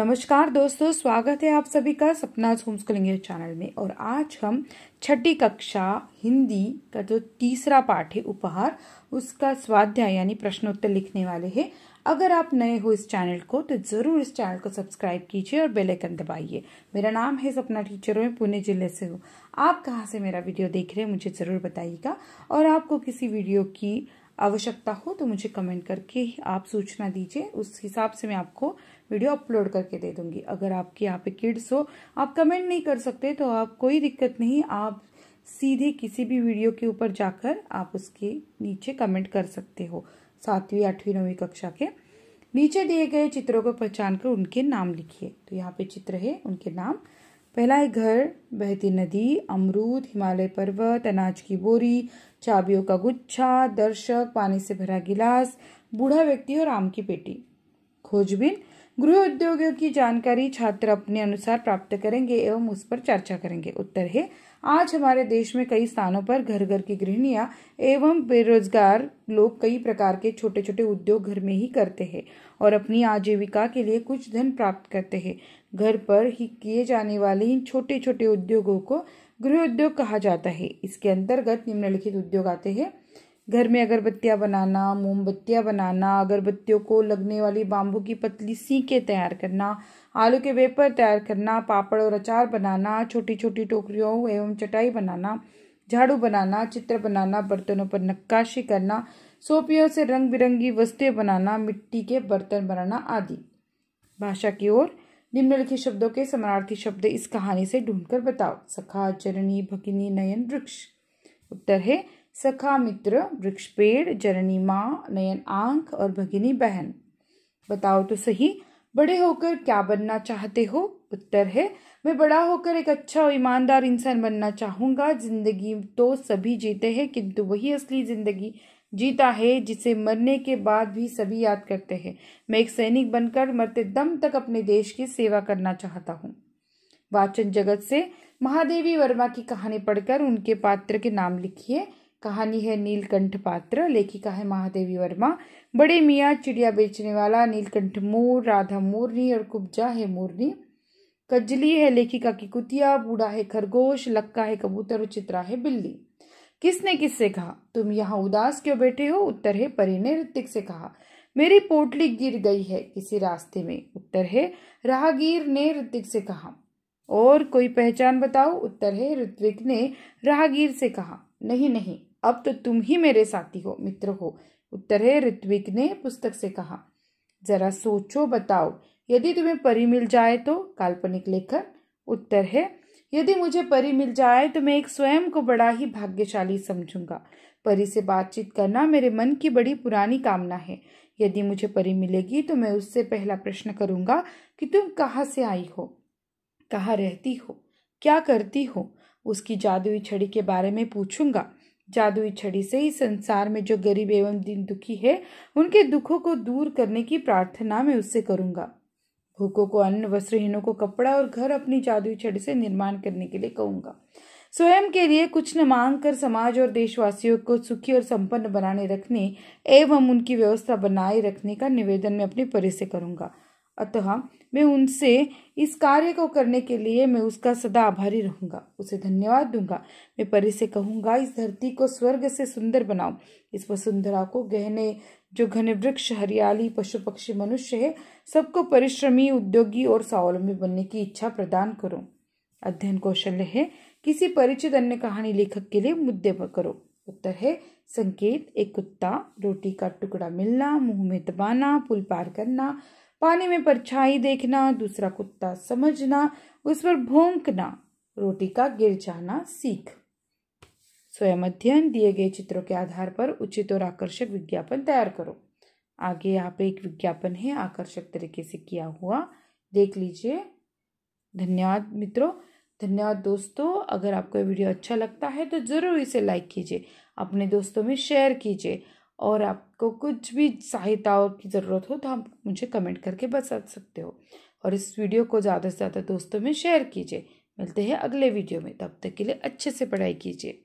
नमस्कार दोस्तों स्वागत है आप सभी का सपना होम स्कूलिंग चैनल में और आज हम छठी कक्षा हिंदी का जो तीसरा पाठ है उपहार उसका स्वाध्याय यानी प्रश्नोत्तर लिखने वाले हैं अगर आप नए हो इस चैनल को तो जरूर इस चैनल को सब्सक्राइब कीजिए और बेल आइकन दबाइए मेरा नाम है सपना टीचर मैं पुणे जिले से हूँ आप कहाँ से मेरा वीडियो देख रहे हैं मुझे जरूर बताइएगा और आपको किसी वीडियो की आवश्यकता हो तो मुझे कमेंट करके आप सूचना दीजिए उस हिसाब से मैं आपको वीडियो अपलोड करके दे दूंगी अगर आपके यहाँ पे किड्स हो आप कमेंट नहीं कर सकते तो आप कोई दिक्कत नहीं आप सीधे किसी भी वीडियो के ऊपर जाकर आप उसके नीचे कमेंट कर सकते हो सातवीं आठवीं नौवीं कक्षा के नीचे दिए गए चित्रों को पहचान कर उनके नाम लिखिए तो यहाँ पे चित्र है उनके नाम पहला है घर बहती नदी अमरूद हिमालय पर्वत अनाज की बोरी चाबियों का गुच्छा दर्शक पानी से भरा गिलास बूढ़ा व्यक्ति और आम की पेटी खोजबीन गृह उद्योगों की जानकारी छात्र अपने अनुसार प्राप्त करेंगे एवं उस पर चर्चा करेंगे उत्तर है आज हमारे देश में कई स्थानों पर घर घर की गृहणियां एवं बेरोजगार लोग कई प्रकार के छोटे छोटे उद्योग घर में ही करते हैं और अपनी आजीविका के लिए कुछ धन प्राप्त करते हैं घर पर ही किए जाने वाले इन छोटे छोटे उद्योगों को गृह उद्योग कहा जाता है इसके अंतर्गत निम्नलिखित उद्योग आते हैं घर में अगरबत्तियाँ बनाना मोमबत्तियाँ बनाना अगरबत्तियों को लगने वाली बाम्बू की पतली सीके तैयार करना आलू के वेपर तैयार करना पापड़ और अचार बनाना छोटी छोटी टोकरियों एवं चटाई बनाना झाड़ू बनाना चित्र बनाना बर्तनों पर नक्काशी करना सोपियों से रंग बिरंगी वस्तुएं बनाना मिट्टी के बर्तन बनाना आदि भाषा की ओर निम्नलिखित शब्दों के समानार्थी शब्द इस कहानी से ढूंढकर बताओ सखा चरणी भगिनी नयन वृक्ष उत्तर है सखा मित्र वृक्ष पेड़ जननी माँ नयन आंख और भगिनी बहन बताओ तो सही बड़े होकर क्या बनना चाहते हो उत्तर है मैं बड़ा होकर एक अच्छा और ईमानदार इंसान बनना चाहूंगा जिंदगी तो सभी जीते हैं किंतु वही असली जिंदगी जीता है जिसे मरने के बाद भी सभी याद करते हैं मैं एक सैनिक बनकर मरते दम तक अपने देश की सेवा करना चाहता हूँ वाचन जगत से महादेवी वर्मा की कहानी पढ़कर उनके पात्र के नाम लिखिए कहानी है नीलकंठ पात्र लेखिका है महादेवी वर्मा बड़े मियाँ चिड़िया बेचने वाला नीलकंठ मोर राधा मोरनी और कुब्जा है मोरनी कजली है लेखिका की कुतिया बूढ़ा है खरगोश लक्का है कबूतर और चित्रा है बिल्ली किसने किससे कहा तुम यहाँ उदास क्यों बैठे हो उत्तर है परी ने ऋतिक से कहा मेरी पोटली गिर गई है किसी रास्ते में उत्तर है राहगीर ने ऋतिक से कहा और कोई पहचान बताओ उत्तर है ऋत्विक ने राहगीर से कहा नहीं नहीं अब तो तुम ही मेरे साथी हो मित्र हो उत्तर है ऋत्विक ने पुस्तक से कहा जरा सोचो बताओ यदि तुम्हें परी मिल जाए तो काल्पनिक लेखन उत्तर है यदि मुझे परी मिल जाए तो मैं एक स्वयं को बड़ा ही भाग्यशाली समझूंगा परी से बातचीत करना मेरे मन की बड़ी पुरानी कामना है यदि मुझे परी मिलेगी तो मैं उससे पहला प्रश्न करूंगा कि तुम कहाँ से आई हो कहाँ रहती हो क्या करती हो उसकी जादुई छड़ी के बारे में पूछूंगा जादुई छड़ी से ही संसार में जो गरीब एवं दिन दुखी है उनके दुखों को दूर करने की प्रार्थना मैं उससे करूँगा भूखों को अन्न वस्त्रहीनों को कपड़ा और घर अपनी जादुई छड़ी से निर्माण करने के लिए कहूँगा स्वयं के लिए कुछ न मांग कर समाज और देशवासियों को सुखी और संपन्न बनाने रखने एवं उनकी व्यवस्था बनाए रखने का निवेदन मैं अपने परि से करूँगा अतः मैं उनसे इस कार्य को करने के लिए मैं उसका सदा आभारी रहूंगा उसे धन्यवाद दूंगा मैं परी से कहूंगा इस धरती को स्वर्ग से सुंदर बनाओ इस वसुंधरा को गहने जो घने वृक्ष हरियाली पशु पक्षी मनुष्य है सबको परिश्रमी उद्योगी और स्वावलंबी बनने की इच्छा प्रदान करो अध्ययन कौशल्य है किसी परिचित अन्य कहानी लेखक के लिए मुद्दे पर करो उत्तर है संकेत एक कुत्ता रोटी का टुकड़ा मिलना मुंह में दबाना पुल पार करना पानी में परछाई देखना दूसरा कुत्ता समझना उस पर भोंकना रोटी का गिर जाना सीख स्वयं अध्ययन दिए गए चित्रों के आधार पर उचित और आकर्षक विज्ञापन तैयार करो आगे यहाँ पे एक विज्ञापन है आकर्षक तरीके से किया हुआ देख लीजिए धन्यवाद मित्रों धन्यवाद दोस्तों अगर आपको वीडियो अच्छा लगता है तो ज़रूर इसे लाइक कीजिए अपने दोस्तों में शेयर कीजिए और आपको कुछ भी सहायता की ज़रूरत हो तो आप मुझे कमेंट करके बता सकते हो और इस वीडियो को ज़्यादा से ज़्यादा दोस्तों में शेयर कीजिए मिलते हैं अगले वीडियो में तब तक के लिए अच्छे से पढ़ाई कीजिए